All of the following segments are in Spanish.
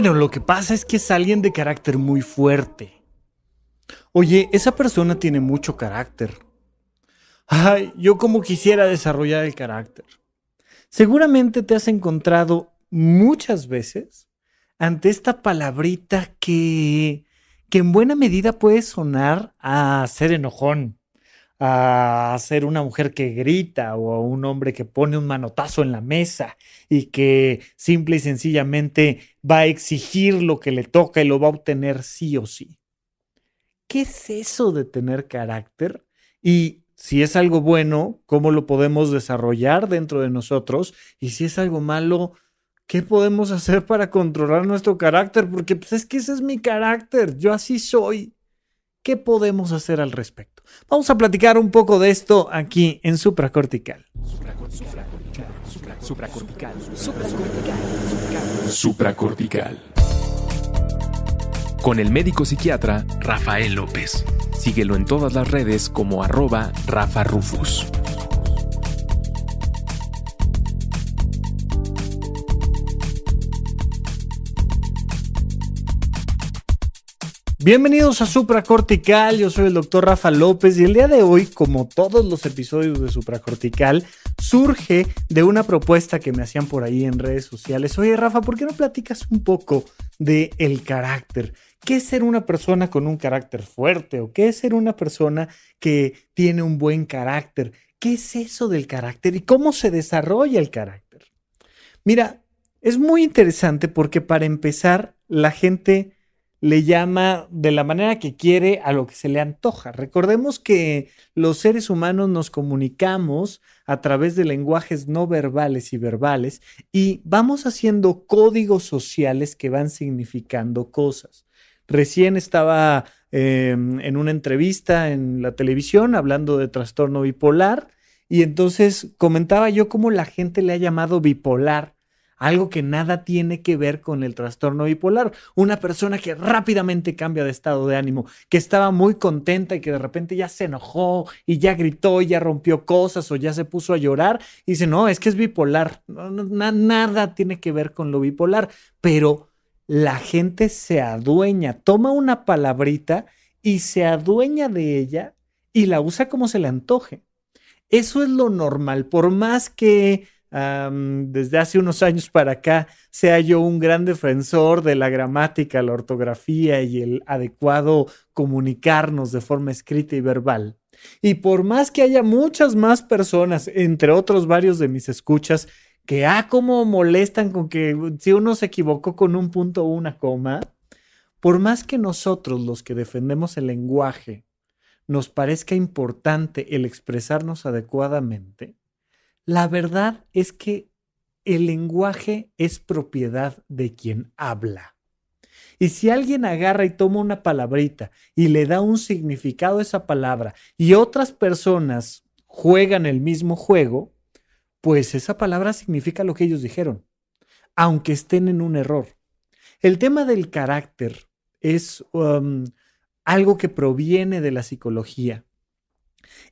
Bueno, lo que pasa es que es alguien de carácter muy fuerte. Oye, esa persona tiene mucho carácter. Ay, yo como quisiera desarrollar el carácter. Seguramente te has encontrado muchas veces ante esta palabrita que, que en buena medida puede sonar a ser enojón a ser una mujer que grita o a un hombre que pone un manotazo en la mesa y que simple y sencillamente va a exigir lo que le toca y lo va a obtener sí o sí. ¿Qué es eso de tener carácter? Y si es algo bueno, ¿cómo lo podemos desarrollar dentro de nosotros? Y si es algo malo, ¿qué podemos hacer para controlar nuestro carácter? Porque pues, es que ese es mi carácter, yo así soy. ¿Qué podemos hacer al respecto? Vamos a platicar un poco de esto aquí en supracortical. Supracortical. Supracortical. Supracortical. Supracortical. Con el médico psiquiatra Rafael López. Síguelo en todas las redes como arroba Rafa Rufus. Bienvenidos a Supracortical, yo soy el doctor Rafa López y el día de hoy, como todos los episodios de Supracortical, surge de una propuesta que me hacían por ahí en redes sociales. Oye Rafa, ¿por qué no platicas un poco de el carácter? ¿Qué es ser una persona con un carácter fuerte? ¿O qué es ser una persona que tiene un buen carácter? ¿Qué es eso del carácter y cómo se desarrolla el carácter? Mira, es muy interesante porque para empezar, la gente le llama de la manera que quiere a lo que se le antoja. Recordemos que los seres humanos nos comunicamos a través de lenguajes no verbales y verbales y vamos haciendo códigos sociales que van significando cosas. Recién estaba em, en una entrevista en la televisión hablando de trastorno bipolar y entonces comentaba yo cómo la gente le ha llamado bipolar algo que nada tiene que ver con el trastorno bipolar. Una persona que rápidamente cambia de estado de ánimo, que estaba muy contenta y que de repente ya se enojó y ya gritó y ya rompió cosas o ya se puso a llorar y dice, no, es que es bipolar. nada tiene que ver con lo bipolar, pero la gente se adueña, toma una palabrita y se adueña de ella y la usa como se le antoje. Eso es lo normal, por más que desde hace unos años para acá sea yo un gran defensor de la gramática, la ortografía y el adecuado comunicarnos de forma escrita y verbal. Y por más que haya muchas más personas, entre otros varios de mis escuchas, que ah, cómo molestan con que uh, si uno se equivocó con un punto o una coma, por más que nosotros los que defendemos el lenguaje nos parezca importante el expresarnos adecuadamente, la verdad es que el lenguaje es propiedad de quien habla. Y si alguien agarra y toma una palabrita y le da un significado a esa palabra y otras personas juegan el mismo juego, pues esa palabra significa lo que ellos dijeron, aunque estén en un error. El tema del carácter es um, algo que proviene de la psicología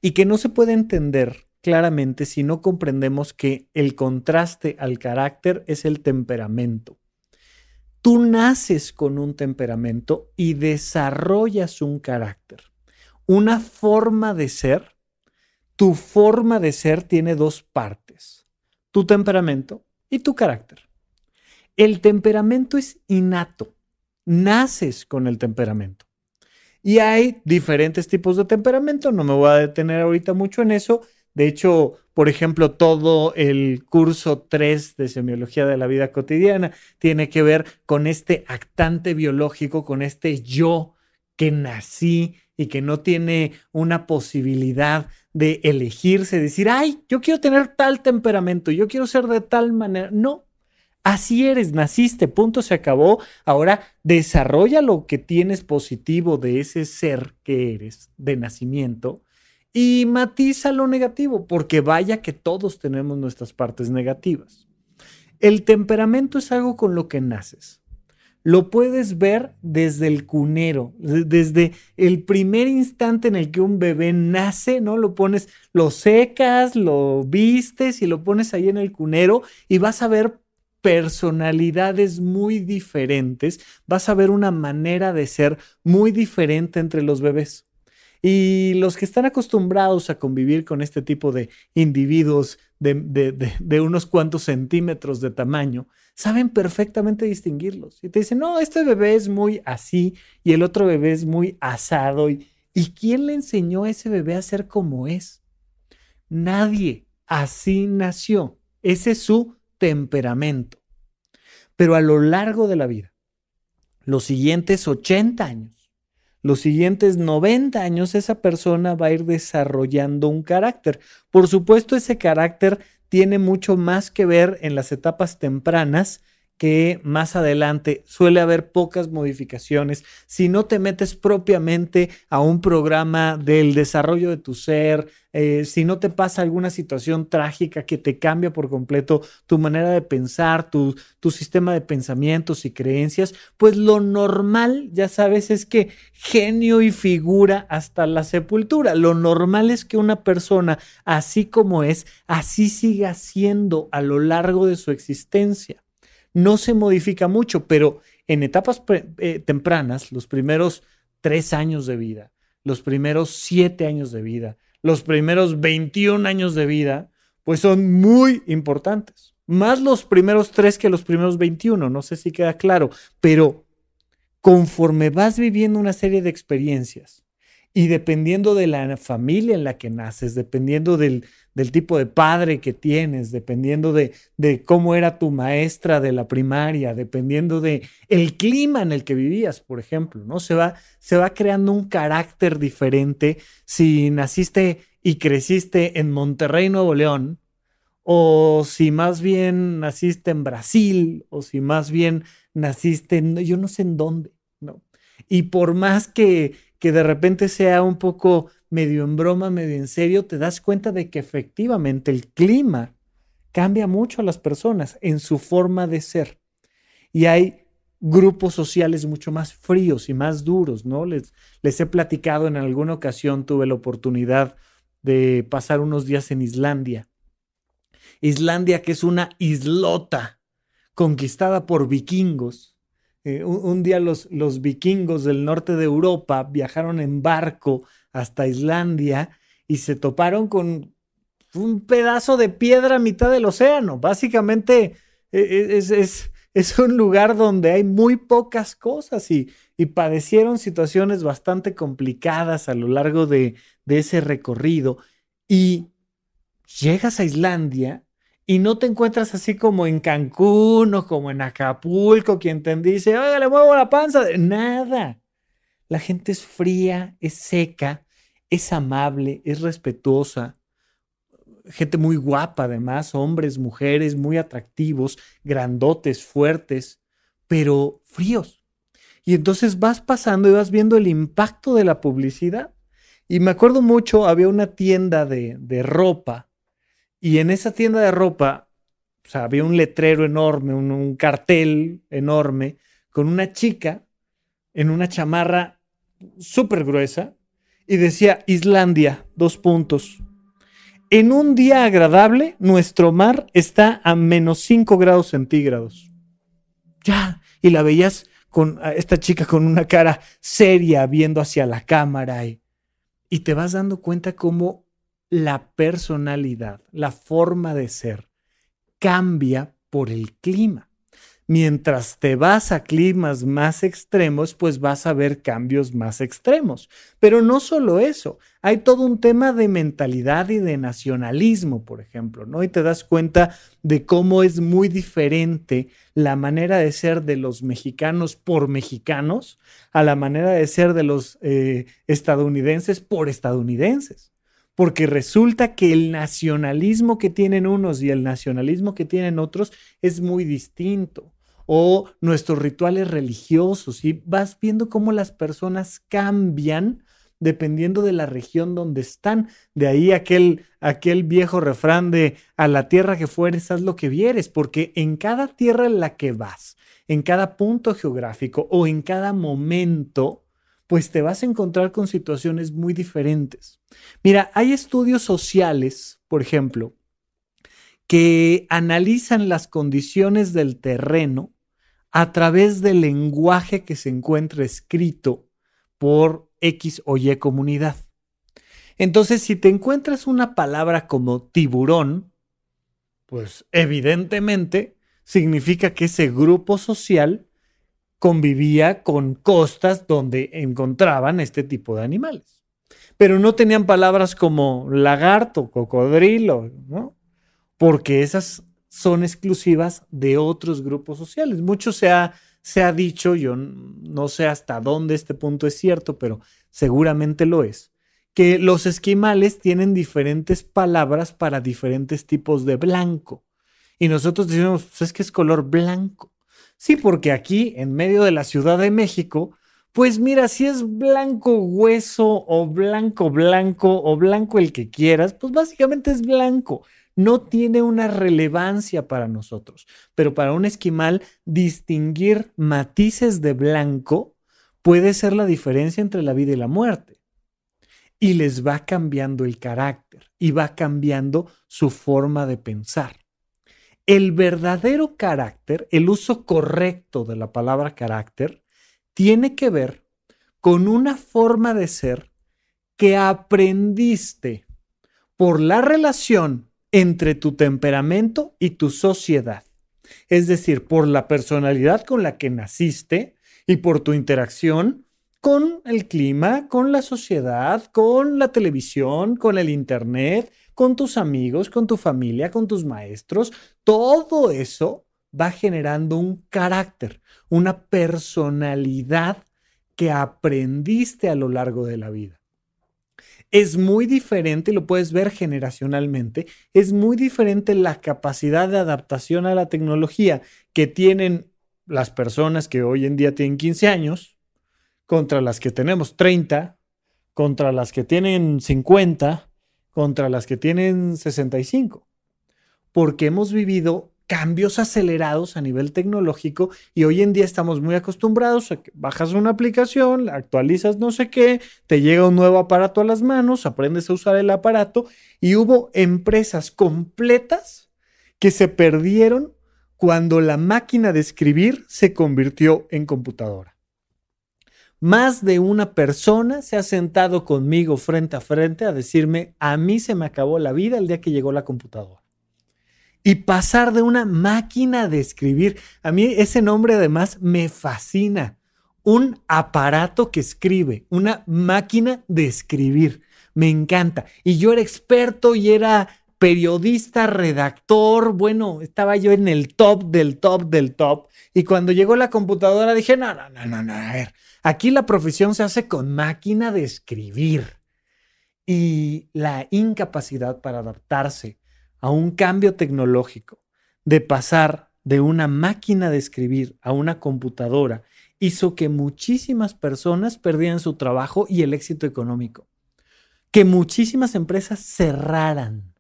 y que no se puede entender claramente si no comprendemos que el contraste al carácter es el temperamento. Tú naces con un temperamento y desarrollas un carácter, una forma de ser. Tu forma de ser tiene dos partes, tu temperamento y tu carácter. El temperamento es innato, naces con el temperamento. Y hay diferentes tipos de temperamento, no me voy a detener ahorita mucho en eso, de hecho, por ejemplo, todo el curso 3 de semiología de la vida cotidiana tiene que ver con este actante biológico, con este yo que nací y que no tiene una posibilidad de elegirse, decir, ay, yo quiero tener tal temperamento, yo quiero ser de tal manera. No, así eres, naciste, punto, se acabó. Ahora desarrolla lo que tienes positivo de ese ser que eres de nacimiento y matiza lo negativo, porque vaya que todos tenemos nuestras partes negativas. El temperamento es algo con lo que naces. Lo puedes ver desde el cunero, desde el primer instante en el que un bebé nace, ¿no? Lo pones, lo secas, lo vistes y lo pones ahí en el cunero y vas a ver personalidades muy diferentes, vas a ver una manera de ser muy diferente entre los bebés. Y los que están acostumbrados a convivir con este tipo de individuos de, unos cuantos centímetros de tamaño, saben perfectamente distinguirlos. Y te dicen, no, este bebé es muy así y el otro bebé es muy asado. ¿Y, ¿y quién le enseñó a ese bebé a ser como es? Nadie. Así nació. Ese es su temperamento. Pero a lo largo de la vida, los siguientes 80 años, los siguientes 90 años esa persona va a ir desarrollando un carácter. Por supuesto, ese carácter tiene mucho más que ver en las etapas tempranas que más adelante suele haber pocas modificaciones. Si no te metes propiamente a un programa del desarrollo de tu ser, eh, si no te pasa alguna situación trágica que te cambia por completo tu manera de pensar, tu, tu sistema de pensamientos y creencias, pues lo normal, ya sabes, es que genio y figura hasta la sepultura. Lo normal es que una persona, así como es, así siga siendo a lo largo de su existencia no se modifica mucho, pero en etapas eh, tempranas, los primeros tres años de vida, los primeros siete años de vida, los primeros 21 años de vida, pues son muy importantes. Más los primeros tres que los primeros 21, no sé si queda claro, pero conforme vas viviendo una serie de experiencias, y dependiendo de la familia en la que naces, dependiendo del, tipo de padre que tienes, dependiendo de, cómo era tu maestra de la primaria, dependiendo de clima en el que vivías, por ejemplo, ¿no? Se va, se va creando un carácter diferente si naciste y creciste en Monterrey, Nuevo León, o si más bien naciste en Brasil, o si más bien naciste yo no sé en dónde, ¿no? Y por más que que de repente sea un poco medio en broma, medio en serio, te das cuenta de que efectivamente el clima cambia mucho a las personas en su forma de ser. Y hay grupos sociales mucho más fríos y más duros, ¿no? Les, les he platicado en alguna ocasión, tuve la oportunidad de pasar unos días en Islandia. Islandia, que es una islota conquistada por vikingos, eh, un, día los, vikingos del norte de Europa viajaron en barco hasta Islandia y se toparon con un pedazo de piedra a mitad del océano. Básicamente e, e, es, un lugar donde hay muy pocas cosas y, padecieron situaciones bastante complicadas a lo largo de, de ese recorrido. Y llegas a Islandia y no te encuentras así como en Cancún o como en Acapulco, quien te dice, oiga, le muevo la panza. Nada. La gente es fría, es seca, es amable, es respetuosa. Gente muy guapa, además, hombres, mujeres, muy atractivos, grandotes, fuertes, pero fríos. Y entonces vas pasando y vas viendo el impacto de la publicidad. Y me acuerdo mucho, había una tienda de, de ropa y en esa tienda de ropa, había un letrero enorme, un, cartel enorme, con una chica en una chamarra súper gruesa y decía Islandia, dos puntos. En un día agradable, nuestro mar está a menos 5 grados centígrados. Ya, y la veías con esta chica con una cara seria viendo hacia la cámara y, y te vas dando cuenta cómo la personalidad, la forma de ser, cambia por el clima. Mientras te vas a climas más extremos, pues vas a ver cambios más extremos. Pero no solo eso, hay todo un tema de mentalidad y de nacionalismo, por ejemplo, ¿no? Y te das cuenta de cómo es muy diferente la manera de ser de los mexicanos por mexicanos a la manera de ser de los eh, estadounidenses por estadounidenses porque resulta que el nacionalismo que tienen unos y el nacionalismo que tienen otros es muy distinto. O nuestros rituales religiosos, y vas viendo cómo las personas cambian dependiendo de la región donde están. De ahí aquel, aquel viejo refrán de a la tierra que fueres, haz lo que vieres, porque en cada tierra en la que vas, en cada punto geográfico o en cada momento, pues te vas a encontrar con situaciones muy diferentes. Mira, hay estudios sociales, por ejemplo, que analizan las condiciones del terreno a través del lenguaje que se encuentra escrito por X o Y comunidad. Entonces, si te encuentras una palabra como tiburón, pues evidentemente significa que ese grupo social convivía con costas donde encontraban este tipo de animales. Pero no tenían palabras como lagarto, cocodrilo, ¿no? Porque esas son exclusivas de otros grupos sociales. Mucho se ha, se ha dicho, yo no sé hasta dónde este punto es cierto, pero seguramente lo es, que los esquimales tienen diferentes palabras para diferentes tipos de blanco. Y nosotros decimos, pues es que es color blanco. Sí, porque aquí, en medio de la Ciudad de México, pues mira, si es blanco hueso o blanco blanco o blanco el que quieras, pues básicamente es blanco. No tiene una relevancia para nosotros, pero para un esquimal distinguir matices de blanco puede ser la diferencia entre la vida y la muerte. Y les va cambiando el carácter y va cambiando su forma de pensar. El verdadero carácter, el uso correcto de la palabra carácter, tiene que ver con una forma de ser que aprendiste por la relación entre tu temperamento y tu sociedad. Es decir, por la personalidad con la que naciste y por tu interacción con el clima, con la sociedad, con la televisión, con el Internet, con tus amigos, con tu familia, con tus maestros. Todo eso va generando un carácter, una personalidad que aprendiste a lo largo de la vida. Es muy diferente, lo puedes ver generacionalmente, es muy diferente la capacidad de adaptación a la tecnología que tienen las personas que hoy en día tienen 15 años contra las que tenemos 30, contra las que tienen 50, contra las que tienen 65, porque hemos vivido cambios acelerados a nivel tecnológico y hoy en día estamos muy acostumbrados a que bajas una aplicación, actualizas no sé qué, te llega un nuevo aparato a las manos, aprendes a usar el aparato y hubo empresas completas que se perdieron cuando la máquina de escribir se convirtió en computadora. Más de una persona se ha sentado conmigo frente a frente a decirme, a mí se me acabó la vida el día que llegó la computadora y pasar de una máquina de escribir. A mí ese nombre además me fascina. Un aparato que escribe, una máquina de escribir. Me encanta. Y yo era experto y era periodista, redactor, bueno, estaba yo en el top del top del top. Y cuando llegó la computadora dije, no, no, no, no, a ver, aquí la profesión se hace con máquina de escribir. Y la incapacidad para adaptarse a un cambio tecnológico, de pasar de una máquina de escribir a una computadora, hizo que muchísimas personas perdieran su trabajo y el éxito económico, que muchísimas empresas cerraran.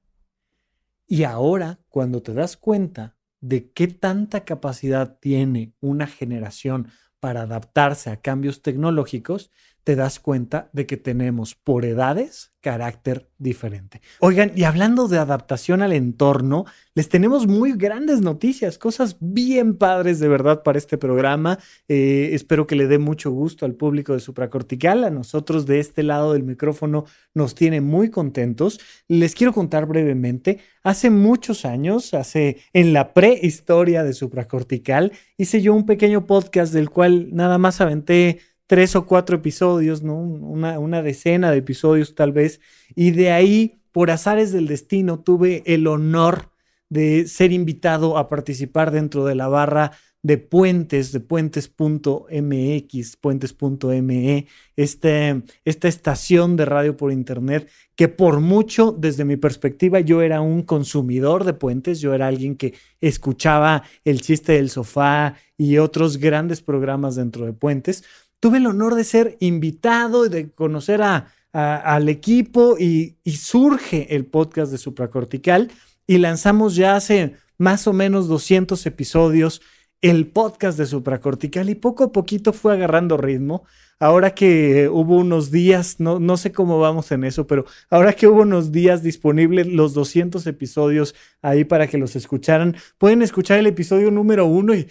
Y ahora, cuando te das cuenta de qué tanta capacidad tiene una generación para adaptarse a cambios tecnológicos, te das cuenta de que tenemos por edades carácter diferente. Oigan, y hablando de adaptación al entorno, les tenemos muy grandes noticias, cosas bien padres de verdad para este programa. Eh, espero que le dé mucho gusto al público de Supracortical. A nosotros de este lado del micrófono nos tiene muy contentos. Les quiero contar brevemente, hace muchos años, hace en la prehistoria de Supracortical, hice yo un pequeño podcast del cual nada más aventé tres o cuatro episodios, ¿no? Una, decena de episodios tal vez. Y de ahí, por azares del destino, tuve el honor de ser invitado a participar dentro de la barra de puentes, de puentes.mx, puentes.me, este, esta estación de radio por internet, que por mucho, desde mi perspectiva, yo era un consumidor de puentes, yo era alguien que escuchaba el chiste del sofá y otros grandes programas dentro de puentes, tuve el honor de ser invitado y de conocer al equipo y, y surge el podcast de Supracortical y lanzamos ya hace más o menos 200 episodios el podcast de Supracortical y poco a poquito fue agarrando ritmo ahora que hubo unos días, no, no sé cómo vamos en eso, pero ahora que hubo unos días disponibles los 200 episodios ahí para que los escucharan, pueden escuchar el episodio número uno y,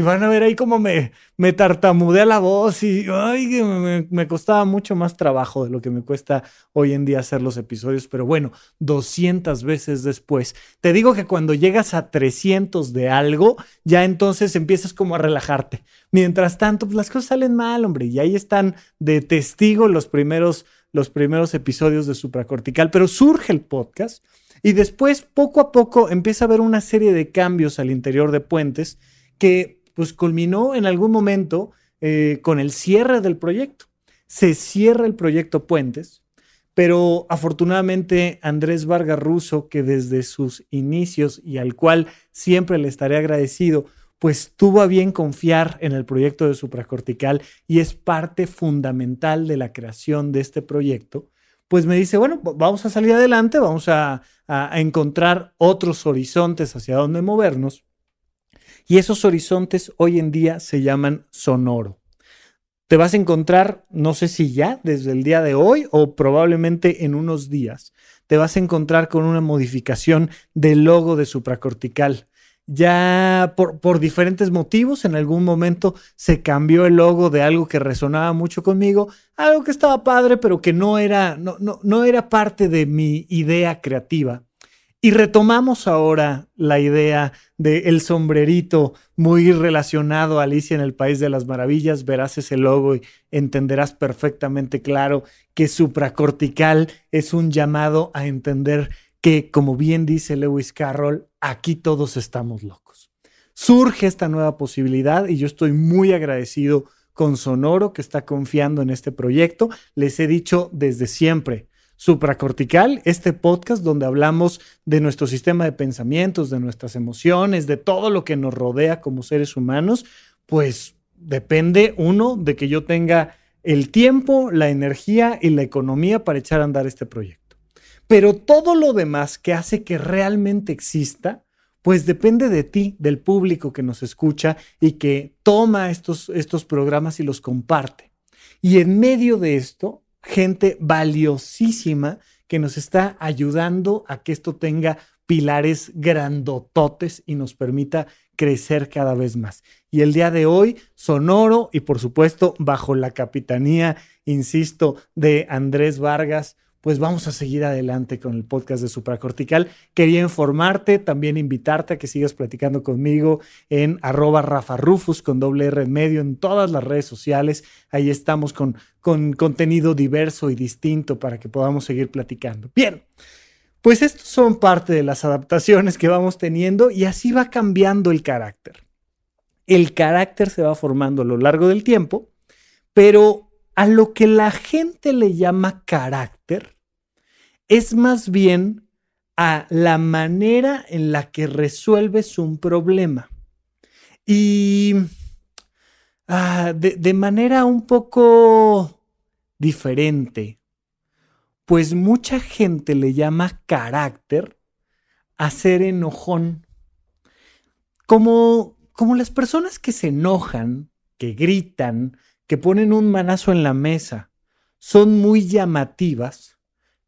van a ver ahí cómo me, me tartamudea la voz y ay, me, me, costaba mucho más trabajo de lo que me cuesta hoy en día hacer los episodios, pero bueno, 200 veces después. Te digo que cuando llegas a 300 de algo, ya entonces empiezas como a relajarte Mientras tanto, pues, las cosas salen mal, hombre, y ahí están de testigo los primeros, los primeros episodios de Supracortical, pero surge el podcast y después, poco a poco, empieza a haber una serie de cambios al interior de Puentes que pues culminó en algún momento eh, con el cierre del proyecto. Se cierra el proyecto Puentes, pero afortunadamente Andrés Vargas Russo, que desde sus inicios y al cual siempre le estaré agradecido, pues tuvo a bien confiar en el proyecto de supracortical y es parte fundamental de la creación de este proyecto, pues me dice, bueno, vamos a salir adelante, vamos a, encontrar otros horizontes hacia donde movernos. Y esos horizontes hoy en día se llaman sonoro. Te vas a encontrar, no sé si ya desde el día de hoy o probablemente en unos días, te vas a encontrar con una modificación del logo de supracortical ya por, diferentes motivos, en algún momento se cambió el logo de algo que resonaba mucho conmigo, algo que estaba padre, pero que no era, no, era parte de mi idea creativa. Y retomamos ahora la idea del el sombrerito muy relacionado a Alicia en el País de las Maravillas. Verás ese logo y entenderás perfectamente claro que supracortical es un llamado a entender que, como bien dice Lewis Carroll, aquí todos estamos locos. Surge esta nueva posibilidad y yo estoy muy agradecido con Sonoro que está confiando en este proyecto. Les he dicho desde siempre, Supracortical, este podcast donde hablamos de nuestro sistema de pensamientos, de nuestras emociones, de todo lo que nos rodea como seres humanos, pues depende uno de que yo tenga el tiempo, la energía y la economía para echar a andar este proyecto. Pero todo lo demás que hace que realmente exista, pues depende de ti, del público que nos escucha y que toma estos, estos programas y los comparte. Y en medio de esto, gente valiosísima que nos está ayudando a que esto tenga pilares grandototes y nos permita crecer cada vez más. Y el día de hoy, Sonoro y por supuesto bajo la capitanía, insisto, de Andrés Vargas, pues vamos a seguir adelante con el podcast de Supracortical. Quería informarte, también invitarte a que sigas platicando conmigo en arroba con doble R en medio en todas las redes sociales. Ahí estamos con, con contenido diverso y distinto para que podamos seguir platicando. Bien. Pues estos son parte de las adaptaciones que vamos teniendo y así va cambiando el carácter. El carácter se va formando a lo largo del tiempo, pero a lo que la gente le llama carácter es más bien a la manera en la que resuelves un problema. Y ah, de, de manera un poco diferente, pues mucha gente le llama carácter a ser enojón. Como, como las personas que se enojan, que gritan, que ponen un manazo en la mesa, son muy llamativas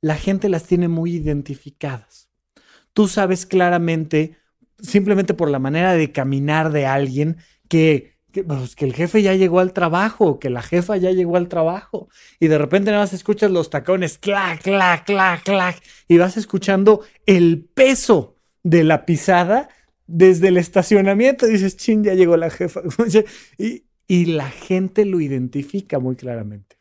la gente las tiene muy identificadas. Tú sabes claramente, simplemente por la manera de caminar de alguien, que, pues, que, el jefe ya llegó al trabajo, que la jefa ya llegó al trabajo. Y de repente nada más escuchas los tacones, clac, clac, clac, clac, y vas escuchando el peso de la pisada desde el estacionamiento. Dices, chin, ya llegó la jefa. y la gente lo identifica muy claramente.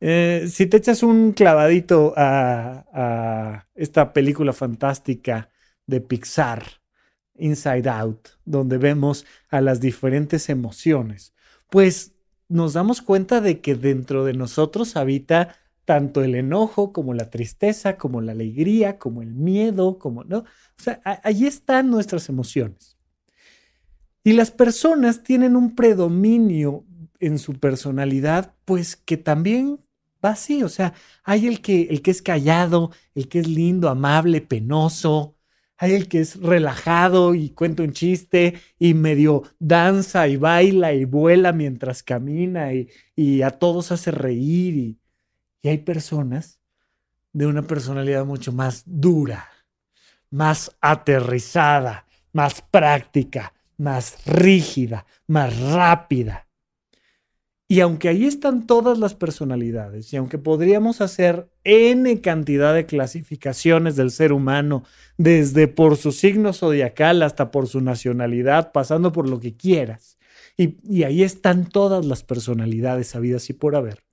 Eh, si te echas un clavadito a, esta película fantástica de Pixar, Inside Out, donde vemos a las diferentes emociones, pues nos damos cuenta de que dentro de nosotros habita tanto el enojo como la tristeza, como la alegría, como el miedo, como no. O sea, allí están nuestras emociones. Y las personas tienen un predominio en su personalidad, pues que también va así, o sea, hay el que, el que es callado, el que es lindo, amable, penoso, hay el que es relajado y cuenta un chiste y medio danza y baila y vuela mientras camina y, a todos hace reír y hay personas de una personalidad mucho más dura, más aterrizada, más práctica, más rígida, más rápida. Y aunque ahí están todas las personalidades, y aunque podríamos hacer N cantidad de clasificaciones del ser humano, desde por su signo zodiacal hasta por su nacionalidad, pasando por lo que quieras, y, ahí están todas las personalidades habidas y por haber,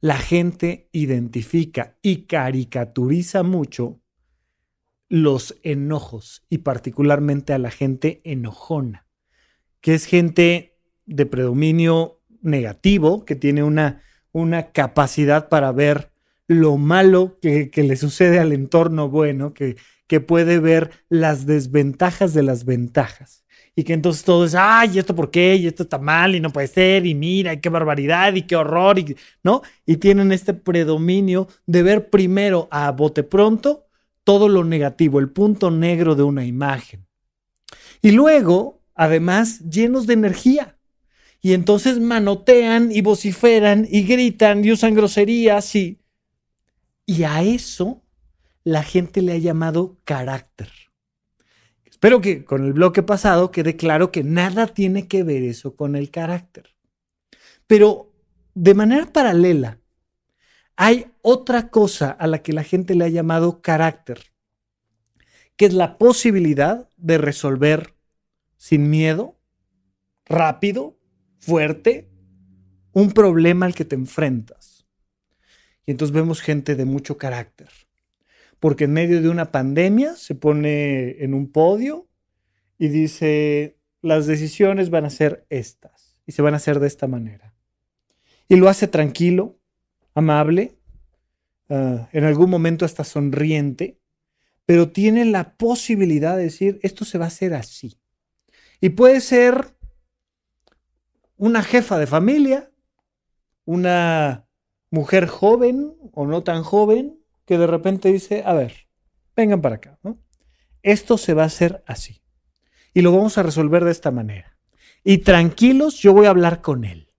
la gente identifica y caricaturiza mucho los enojos, y particularmente a la gente enojona, que es gente de predominio negativo, que tiene una, una capacidad para ver lo malo que, le sucede al entorno bueno, que, que puede ver las desventajas de las ventajas. Y que entonces todo es, ay, ¿esto por qué? Y esto está mal, y no puede ser, y mira, qué barbaridad, y qué horror, y, ¿no? Y tienen este predominio de ver primero a bote pronto todo lo negativo, el punto negro de una imagen. Y luego, además, llenos de energía y entonces manotean y vociferan y gritan y usan groserías y... Y a eso la gente le ha llamado carácter. Espero que con el bloque pasado quede claro que nada tiene que ver eso con el carácter. Pero de manera paralela, hay otra cosa a la que la gente le ha llamado carácter, que es la posibilidad de resolver sin miedo, rápido, fuerte un problema al que te enfrentas. Y entonces vemos gente de mucho carácter, porque en medio de una pandemia se pone en un podio y dice, las decisiones van a ser estas y se van a hacer de esta manera. Y lo hace tranquilo, amable, ah, en algún momento hasta sonriente, pero tiene la posibilidad de decir, esto se va a hacer así. Y puede ser una jefa de familia, una mujer joven o no tan joven, que de repente dice, a ver, vengan para acá, Esto se va a hacer así. Y lo vamos a resolver de esta manera. Y tranquilos, yo voy a hablar con él.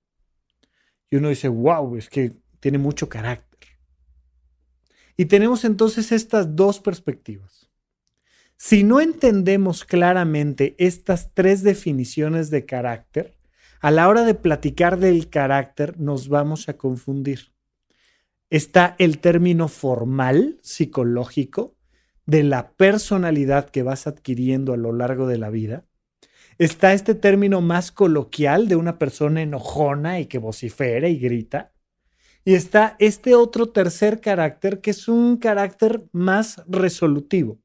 Y uno dice, wow, es que tiene mucho carácter. Y tenemos entonces estas dos perspectivas. Si no entendemos claramente estas tres definiciones de carácter, a la hora de platicar del carácter nos vamos a confundir. Está el término formal, psicológico, de la personalidad que vas adquiriendo a lo largo de la vida. Está este término más coloquial de una persona enojona y que vocifera y grita. Y está este otro tercer carácter que es un carácter más resolutivo,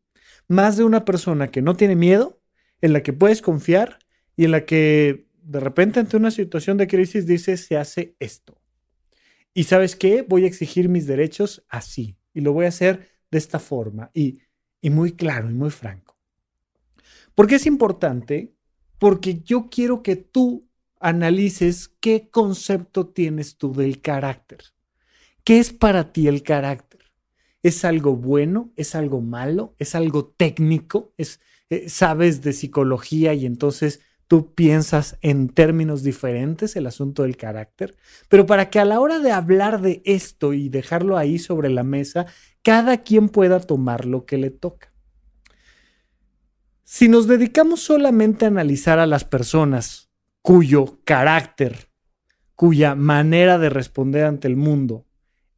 más de una persona que no tiene miedo, en la que puedes confiar y en la que de repente ante una situación de crisis dices, se hace esto. Y sabes qué, voy a exigir mis derechos así y lo voy a hacer de esta forma y, y muy claro y muy franco. ¿por qué es importante? Porque yo quiero que tú analices qué concepto tienes tú del carácter. ¿Qué es para ti el carácter? ¿Es algo bueno? ¿Es algo malo? ¿Es algo técnico? ¿Es, eh, ¿Sabes de psicología y entonces tú piensas en términos diferentes el asunto del carácter, pero para que a la hora de hablar de esto y dejarlo ahí sobre la mesa, cada quien pueda tomar lo que le toca. Si nos dedicamos solamente a analizar a las personas cuyo carácter, cuya manera de responder ante el mundo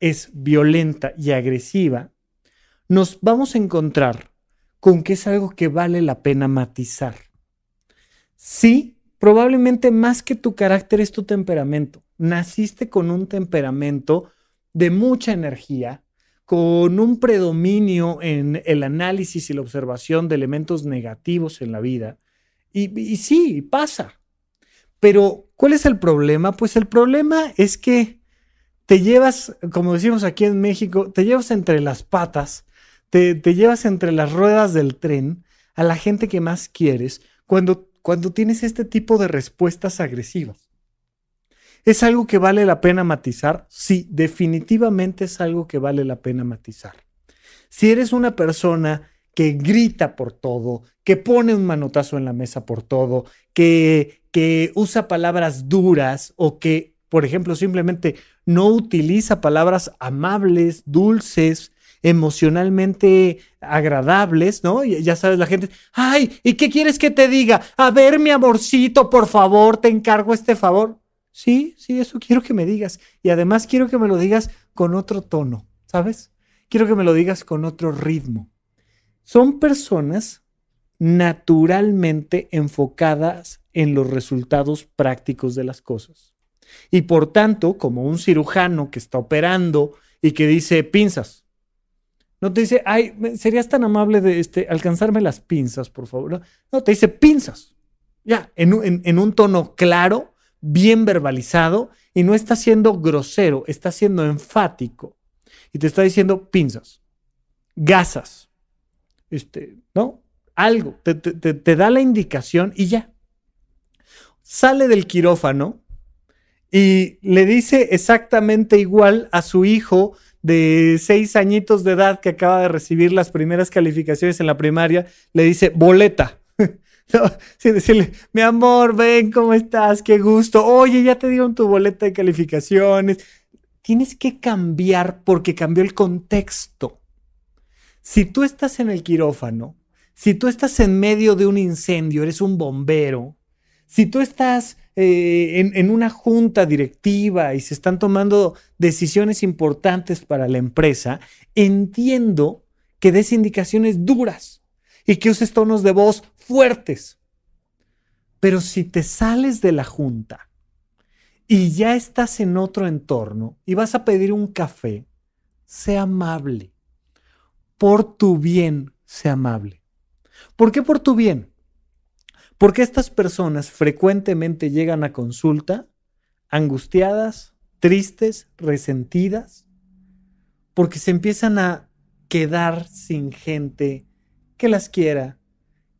es violenta y agresiva, nos vamos a encontrar con que es algo que vale la pena matizar Sí, probablemente más que tu carácter es tu temperamento. Naciste con un temperamento de mucha energía, con un predominio en el análisis y la observación de elementos negativos en la vida. Y, sí, pasa. Pero, ¿cuál es el problema? Pues el problema es que te llevas, como decimos aquí en México, te llevas entre las patas, te, te llevas entre las ruedas del tren a la gente que más quieres, cuando cuando tienes este tipo de respuestas agresivas. ¿Es algo que vale la pena matizar? Sí, definitivamente es algo que vale la pena matizar. Si eres una persona que grita por todo, que pone un manotazo en la mesa por todo, que, que usa palabras duras o que, por ejemplo, simplemente no utiliza palabras amables, dulces, emocionalmente agradables, ¿no? Ya sabes, la gente, ay, ¿y qué quieres que te diga? A ver, mi amorcito, por favor, te encargo este favor. Sí, sí, eso quiero que me digas. Y además quiero que me lo digas con otro tono, ¿sabes? Quiero que me lo digas con otro ritmo. Son personas naturalmente enfocadas en los resultados prácticos de las cosas. Y por tanto, como un cirujano que está operando y que dice pinzas, no te dice, ay, serías tan amable de este, alcanzarme las pinzas, por favor. No, te dice pinzas. Ya, en, un tono claro, bien verbalizado, y no está siendo grosero, está siendo enfático. Y te está diciendo pinzas, gasas, este, ¿no? Algo. Te, te da la indicación y ya. Sale del quirófano y le dice exactamente igual a su hijo de seis añitos de edad que acaba de recibir las primeras calificaciones en la primaria, le dice boleta. Sí, decirle, mi amor, ven, ¿cómo estás? Qué gusto. Oye, ya te dieron tu boleta de calificaciones. Tienes que cambiar porque cambió el contexto. Si tú estás en el quirófano, si tú estás en medio de un incendio, eres un bombero, si tú estás eh, en, en, una junta directiva y se están tomando decisiones importantes para la empresa, entiendo que des indicaciones duras y que uses tonos de voz fuertes. Pero si te sales de la junta y ya estás en otro entorno y vas a pedir un café, sé amable. Por tu bien, sea amable. ¿Por qué por tu bien? Porque estas personas frecuentemente llegan a consulta angustiadas, tristes, resentidas, porque se empiezan a quedar sin gente que las quiera,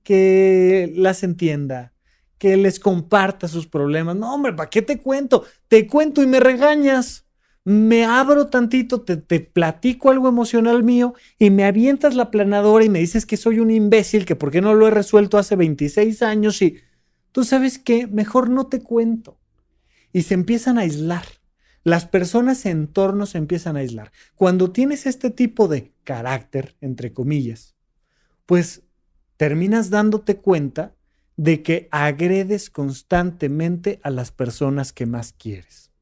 que las entienda, que les comparta sus problemas. No, hombre, ¿para qué te cuento? Te cuento y me regañas me abro tantito, te, platico algo emocional mío y me avientas la planadora y me dices que soy un imbécil, que por qué no lo he resuelto hace 26 años y tú sabes qué, mejor no te cuento. Y se empiezan a aislar. Las personas en torno se empiezan a aislar. Cuando tienes este tipo de carácter, entre comillas, pues terminas dándote cuenta de que agredes constantemente a las personas que más quieres.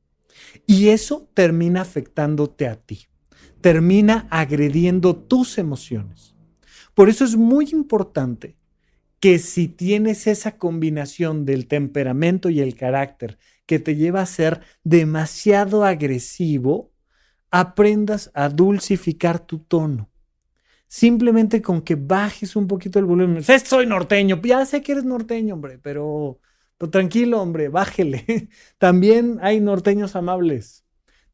Y eso termina afectándote a ti, termina agrediendo tus emociones. Por eso es muy importante que si tienes esa combinación del temperamento y el carácter que te lleva a ser demasiado agresivo, aprendas a dulcificar tu tono simplemente con que bajes un poquito el volumen. Soy norteño, ya sé que eres norteño, hombre, pero tranquilo, hombre, bájele. También hay norteños amables.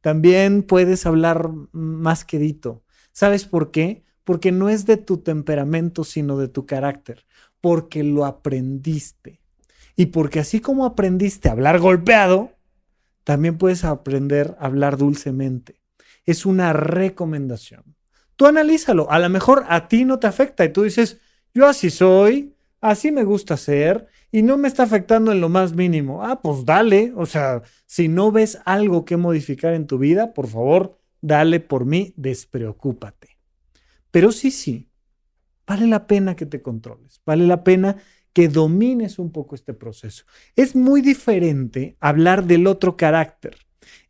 También puedes hablar más quedito. ¿Sabes por qué? Porque no es de tu temperamento, sino de tu carácter. Porque lo aprendiste. Y porque así como aprendiste a hablar golpeado, también puedes aprender a hablar dulcemente. Es una recomendación. Tú analízalo. A lo mejor a ti no te afecta y tú dices, yo así soy, así me gusta ser y no me está afectando en lo más mínimo. Ah, pues dale. O sea, si no ves algo que modificar en tu vida, por favor, dale por mí, despreocúpate. Pero sí, sí, vale la pena que te controles, vale la pena que domines un poco este proceso. Es muy diferente hablar del otro carácter,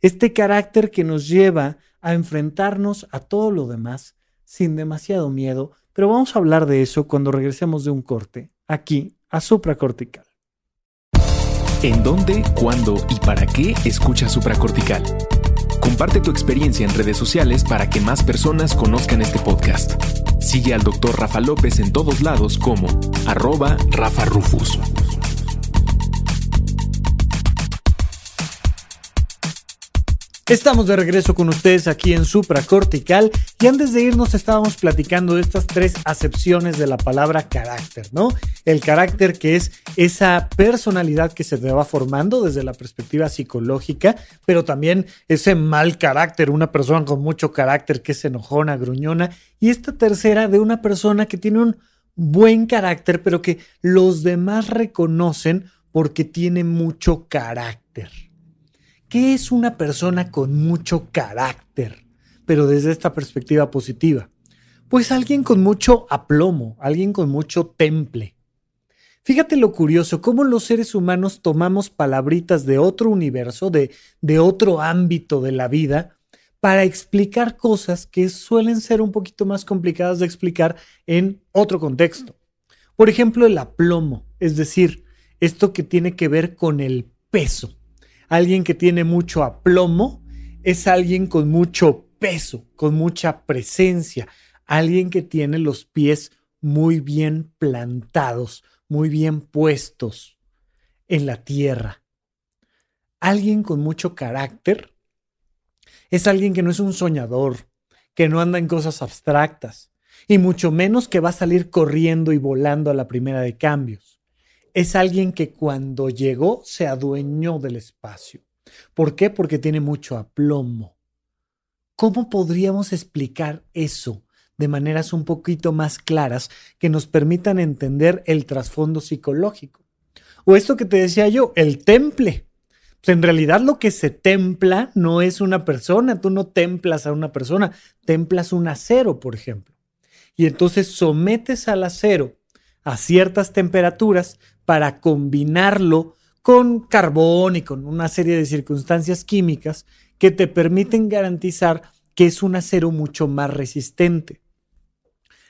este carácter que nos lleva a enfrentarnos a todo lo demás sin demasiado miedo, pero vamos a hablar de eso cuando regresemos de un corte aquí a supracortical. ¿En dónde, cuándo y para qué escucha supracortical? Comparte tu experiencia en redes sociales para que más personas conozcan este podcast. Sigue al doctor Rafa López en todos lados como arroba Rafa Rufus. Estamos de regreso con ustedes aquí en Supracortical y antes de irnos estábamos platicando de estas tres acepciones de la palabra carácter, ¿no? El carácter que es esa personalidad que se te va formando desde la perspectiva psicológica, pero también ese mal carácter, una persona con mucho carácter que es enojona, gruñona, y esta tercera de una persona que tiene un buen carácter, pero que los demás reconocen porque tiene mucho carácter. ¿Qué es una persona con mucho carácter? Pero desde esta perspectiva positiva. Pues alguien con mucho aplomo, alguien con mucho temple. Fíjate lo curioso, cómo los seres humanos tomamos palabritas de otro universo, de, de otro ámbito de la vida, para explicar cosas que suelen ser un poquito más complicadas de explicar en otro contexto. Por ejemplo, el aplomo, es decir, esto que tiene que ver con el peso. Alguien que tiene mucho aplomo es alguien con mucho peso, con mucha presencia, alguien que tiene los pies muy bien plantados, muy bien puestos en la tierra. Alguien con mucho carácter es alguien que no es un soñador, que no anda en cosas abstractas, y mucho menos que va a salir corriendo y volando a la primera de cambios es alguien que cuando llegó se adueñó del espacio. ¿Por qué? Porque tiene mucho aplomo. ¿Cómo podríamos explicar eso de maneras un poquito más claras que nos permitan entender el trasfondo psicológico? O esto que te decía yo, el temple. Pues, en realidad lo que se templa no es una persona, tú no templas a una persona, templas un acero, por ejemplo. Y entonces sometes al acero a ciertas temperaturas para combinarlo con carbón y con una serie de circunstancias químicas que te permiten garantizar que es un acero mucho más resistente.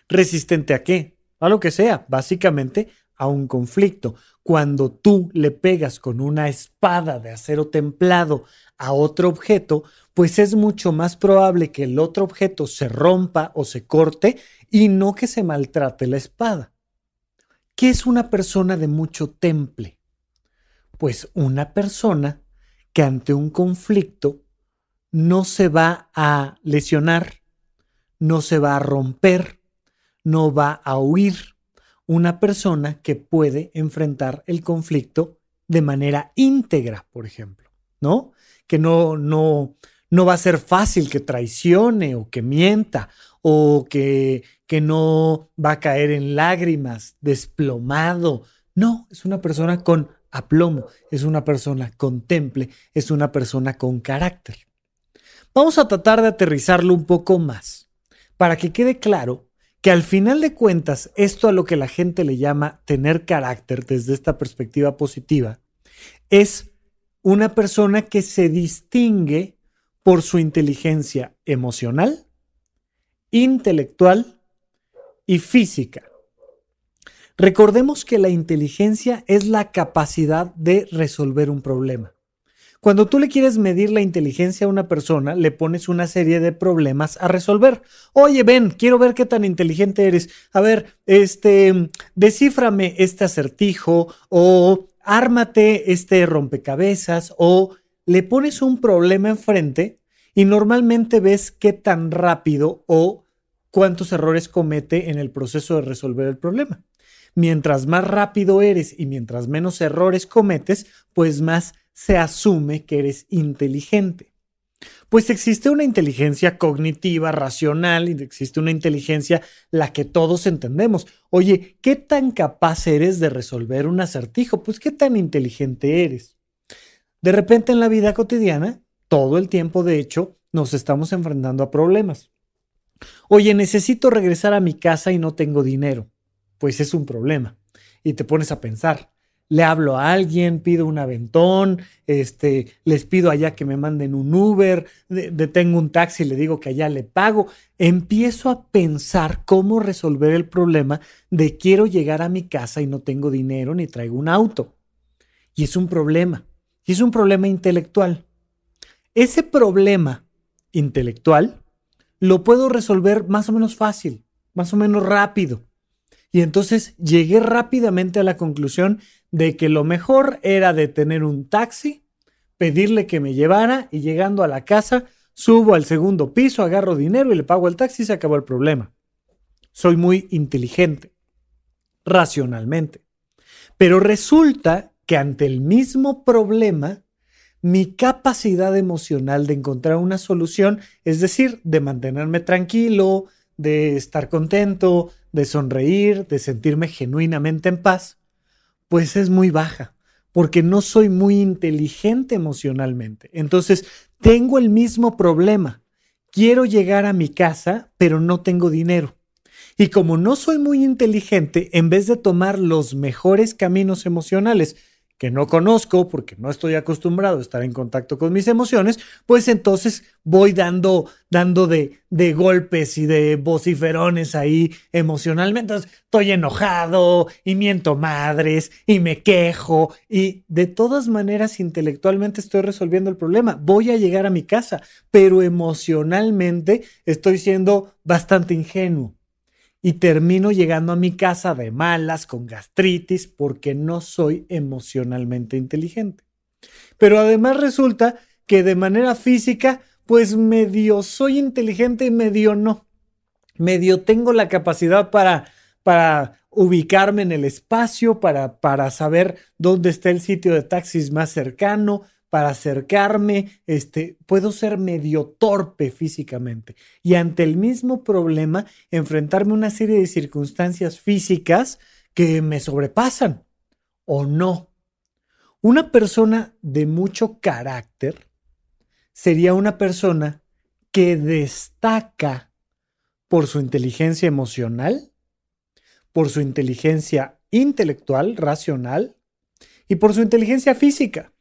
¿Resistente a qué? A lo que sea, básicamente a un conflicto. Cuando tú le pegas con una espada de acero templado a otro objeto, pues es mucho más probable que el otro objeto se rompa o se corte y no que se maltrate la espada. ¿Qué es una persona de mucho temple? Pues una persona que ante un conflicto no se va a lesionar, no se va a romper, no va a huir. Una persona que puede enfrentar el conflicto de manera íntegra, por ejemplo, ¿no? Que no, no va a ser fácil que traicione o que mienta que, que no va a caer en lágrimas, desplomado. No, es una persona con aplomo, es una persona con temple, es una persona con carácter. Vamos a tratar de aterrizarlo un poco más, para que quede claro que al final de cuentas, esto a lo que la gente le llama tener carácter desde esta perspectiva positiva, es una persona que se distingue por su inteligencia emocional, intelectual y física. Recordemos que la inteligencia es la capacidad de resolver un problema. Cuando tú le quieres medir la inteligencia a una persona, le pones una serie de problemas a resolver. Oye, ven, quiero ver qué tan inteligente eres. A ver, este, decíframe este acertijo o ármate este rompecabezas o le pones un problema enfrente y normalmente ves qué tan rápido o cuántos errores comete en el proceso de resolver el problema. Mientras más rápido eres y mientras menos errores cometes, pues más se asume que eres inteligente. Pues existe una inteligencia cognitiva, racional, y existe una inteligencia la que todos entendemos. Oye, ¿qué tan capaz eres de resolver un acertijo? Pues qué tan inteligente eres. De repente en la vida cotidiana todo el tiempo, de hecho, nos estamos enfrentando a problemas. Oye, necesito regresar a mi casa y no tengo dinero. Pues es un problema. Y te pones a pensar. Le hablo a alguien, pido un aventón, este, les pido allá que me manden un Uber, detengo un taxi, y le digo que allá le pago. Empiezo a pensar cómo resolver el problema de quiero llegar a mi casa y no tengo dinero ni traigo un auto. Y es un problema. Y es un problema intelectual ese problema intelectual lo puedo resolver más o menos fácil, más o menos rápido. Y entonces llegué rápidamente a la conclusión de que lo mejor era detener un taxi, pedirle que me llevara y llegando a la casa subo al segundo piso, agarro dinero y le pago el taxi y se acabó el problema. Soy muy inteligente, racionalmente. Pero resulta que ante el mismo problema mi capacidad emocional de encontrar una solución, es decir, de mantenerme tranquilo, de estar contento, de sonreír, de sentirme genuinamente en paz, pues es muy baja, porque no soy muy inteligente emocionalmente. Entonces, tengo el mismo problema. Quiero llegar a mi casa, pero no tengo dinero. Y como no soy muy inteligente, en vez de tomar los mejores caminos emocionales, que no conozco porque no estoy acostumbrado a estar en contacto con mis emociones, pues entonces voy dando, dando de, de golpes y de vociferones ahí emocionalmente. Entonces, estoy enojado y miento madres y me quejo y de todas maneras intelectualmente estoy resolviendo el problema. Voy a llegar a mi casa, pero emocionalmente estoy siendo bastante ingenuo y termino llegando a mi casa de malas, con gastritis, porque no soy emocionalmente inteligente. Pero además resulta que de manera física, pues medio soy inteligente y medio no. Medio tengo la capacidad para, para ubicarme en el espacio, para, para saber dónde está el sitio de taxis más cercano, para acercarme, este, puedo ser medio torpe físicamente y ante el mismo problema enfrentarme a una serie de circunstancias físicas que me sobrepasan o no. Una persona de mucho carácter sería una persona que destaca por su inteligencia emocional, por su inteligencia intelectual, racional y por su inteligencia física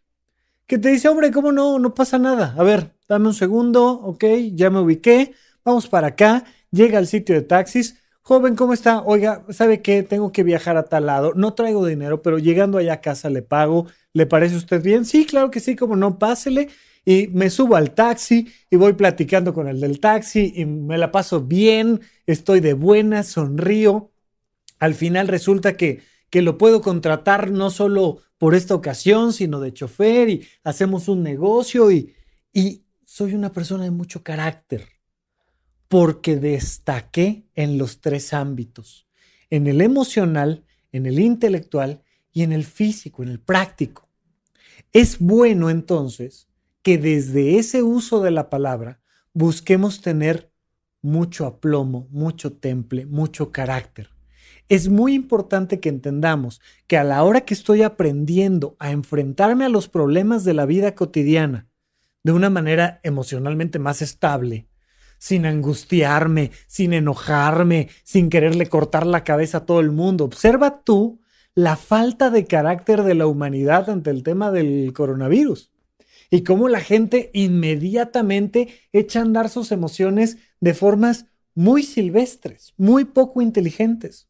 que te dice, hombre, ¿cómo no? No pasa nada. A ver, dame un segundo, ok, ya me ubiqué, vamos para acá, llega al sitio de taxis. Joven, ¿cómo está? Oiga, ¿sabe qué? Tengo que viajar a tal lado. No traigo dinero, pero llegando allá a casa le pago. ¿Le parece usted bien? Sí, claro que sí, como no, pásele. Y me subo al taxi y voy platicando con el del taxi y me la paso bien, estoy de buena, sonrío. Al final resulta que, que lo puedo contratar no solo por esta ocasión, sino de chofer y hacemos un negocio y, soy una persona de mucho carácter porque destaqué en los tres ámbitos, en el emocional, en el intelectual y en el físico, en el práctico. Es bueno entonces que desde ese uso de la palabra busquemos tener mucho aplomo, mucho temple, mucho carácter. Es muy importante que entendamos que a la hora que estoy aprendiendo a enfrentarme a los problemas de la vida cotidiana de una manera emocionalmente más estable, sin angustiarme, sin enojarme, sin quererle cortar la cabeza a todo el mundo, observa tú la falta de carácter de la humanidad ante el tema del coronavirus y cómo la gente inmediatamente echa a andar sus emociones de formas muy silvestres, muy poco inteligentes.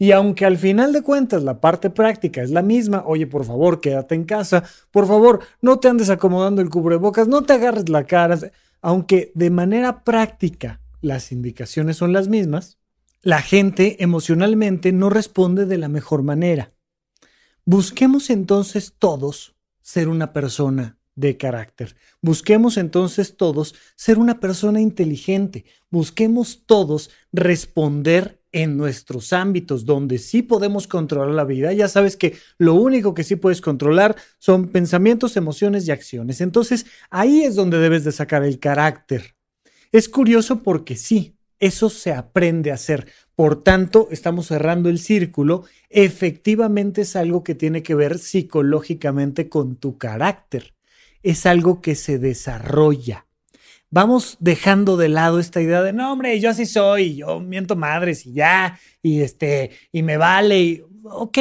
Y aunque al final de cuentas la parte práctica es la misma, oye, por favor, quédate en casa, por favor, no te andes acomodando el cubrebocas, no te agarres la cara, aunque de manera práctica las indicaciones son las mismas, la gente emocionalmente no responde de la mejor manera. Busquemos entonces todos ser una persona de carácter. Busquemos entonces todos ser una persona inteligente. Busquemos todos responder en nuestros ámbitos donde sí podemos controlar la vida, ya sabes que lo único que sí puedes controlar son pensamientos, emociones y acciones. Entonces ahí es donde debes de sacar el carácter. Es curioso porque sí, eso se aprende a hacer. Por tanto, estamos cerrando el círculo. Efectivamente es algo que tiene que ver psicológicamente con tu carácter. Es algo que se desarrolla vamos dejando de lado esta idea de, no, hombre, yo así soy, yo miento madres y ya, y este, y me vale, y, ok,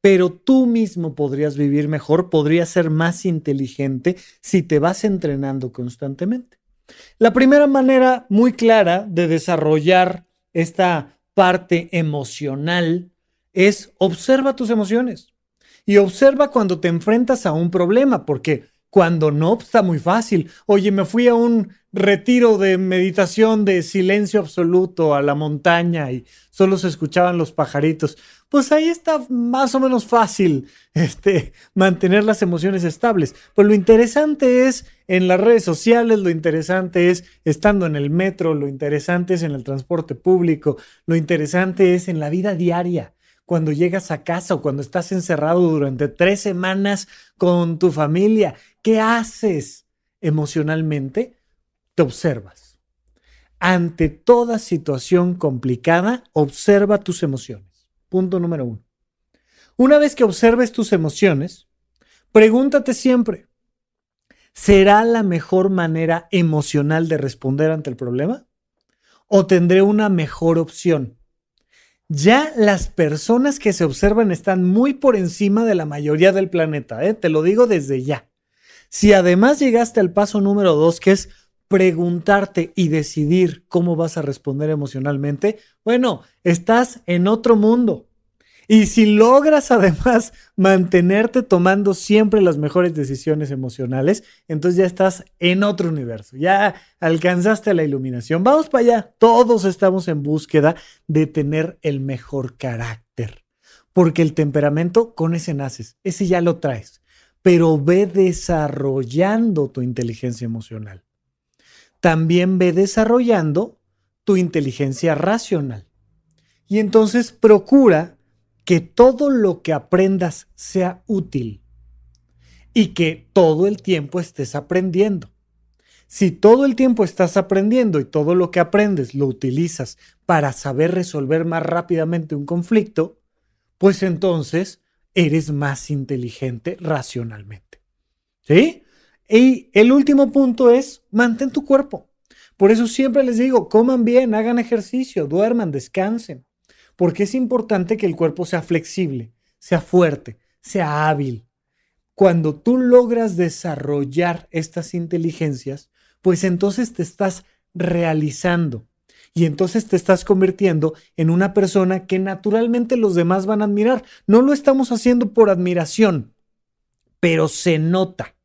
pero tú mismo podrías vivir mejor, podrías ser más inteligente si te vas entrenando constantemente. La primera manera muy clara de desarrollar esta parte emocional es observa tus emociones y observa cuando te enfrentas a un problema, porque cuando no, pues, está muy fácil. Oye, me fui a un retiro de meditación de silencio absoluto a la montaña y solo se escuchaban los pajaritos. Pues ahí está más o menos fácil este, mantener las emociones estables. Pues lo interesante es en las redes sociales, lo interesante es estando en el metro, lo interesante es en el transporte público, lo interesante es en la vida diaria cuando llegas a casa o cuando estás encerrado durante tres semanas con tu familia? ¿Qué haces emocionalmente? Te observas. Ante toda situación complicada, observa tus emociones. Punto número uno. Una vez que observes tus emociones, pregúntate siempre, ¿será la mejor manera emocional de responder ante el problema? ¿O tendré una mejor opción? ya las personas que se observan están muy por encima de la mayoría del planeta, ¿eh? te lo digo desde ya. Si además llegaste al paso número dos, que es preguntarte y decidir cómo vas a responder emocionalmente, bueno, estás en otro mundo. Y si logras además mantenerte tomando siempre las mejores decisiones emocionales, entonces ya estás en otro universo, ya alcanzaste la iluminación. Vamos para allá, todos estamos en búsqueda de tener el mejor carácter, porque el temperamento con ese naces, ese ya lo traes, pero ve desarrollando tu inteligencia emocional. También ve desarrollando tu inteligencia racional. Y entonces procura que todo lo que aprendas sea útil y que todo el tiempo estés aprendiendo. Si todo el tiempo estás aprendiendo y todo lo que aprendes lo utilizas para saber resolver más rápidamente un conflicto, pues entonces eres más inteligente racionalmente. ¿Sí? Y el último punto es, mantén tu cuerpo. Por eso siempre les digo, coman bien, hagan ejercicio, duerman, descansen. Porque es importante que el cuerpo sea flexible, sea fuerte, sea hábil. Cuando tú logras desarrollar estas inteligencias, pues entonces te estás realizando y entonces te estás convirtiendo en una persona que naturalmente los demás van a admirar. No lo estamos haciendo por admiración, pero se nota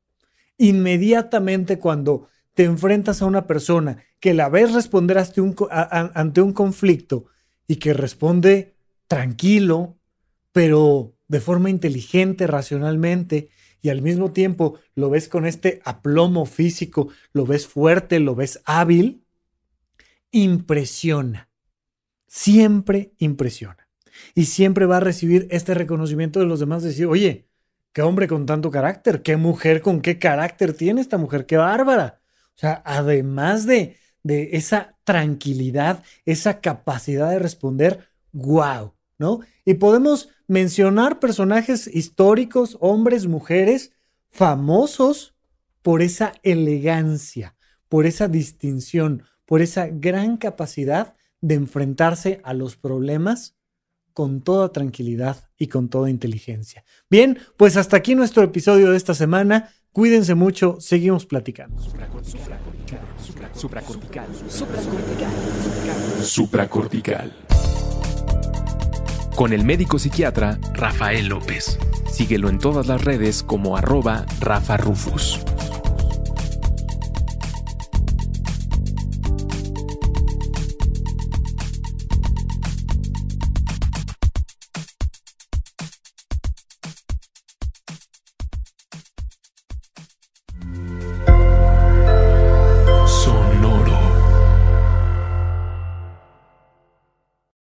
inmediatamente cuando te enfrentas a una persona que la ves responder ante un, ante un conflicto y que responde tranquilo, pero de forma inteligente, racionalmente, y al mismo tiempo lo ves con este aplomo físico, lo ves fuerte, lo ves hábil, impresiona. Siempre impresiona. Y siempre va a recibir este reconocimiento de los demás, de decir, oye, qué hombre con tanto carácter, qué mujer con qué carácter tiene esta mujer, qué bárbara. O sea, además de de esa tranquilidad, esa capacidad de responder, wow, ¿no? Y podemos mencionar personajes históricos, hombres, mujeres, famosos por esa elegancia, por esa distinción, por esa gran capacidad de enfrentarse a los problemas con toda tranquilidad y con toda inteligencia. Bien, pues hasta aquí nuestro episodio de esta semana. Cuídense mucho, seguimos platicando. Supracortical. Con el médico psiquiatra Rafael López. Síguelo en todas las redes como arroba Rafa Rufus.